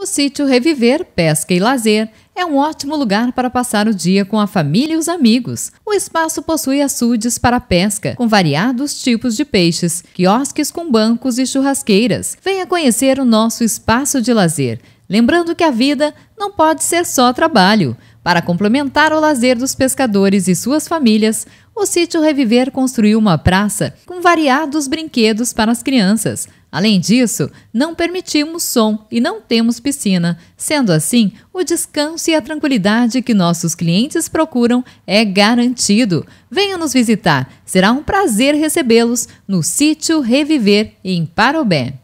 O sítio Reviver Pesca e Lazer é um ótimo lugar para passar o dia com a família e os amigos. O espaço possui açudes para pesca, com variados tipos de peixes, quiosques com bancos e churrasqueiras. Venha conhecer o nosso espaço de lazer. Lembrando que a vida não pode ser só trabalho. Para complementar o lazer dos pescadores e suas famílias, o sítio Reviver construiu uma praça com variados brinquedos para as crianças. Além disso, não permitimos som e não temos piscina. Sendo assim, o descanso e a tranquilidade que nossos clientes procuram é garantido. Venha nos visitar, será um prazer recebê-los no sítio Reviver em Parobé.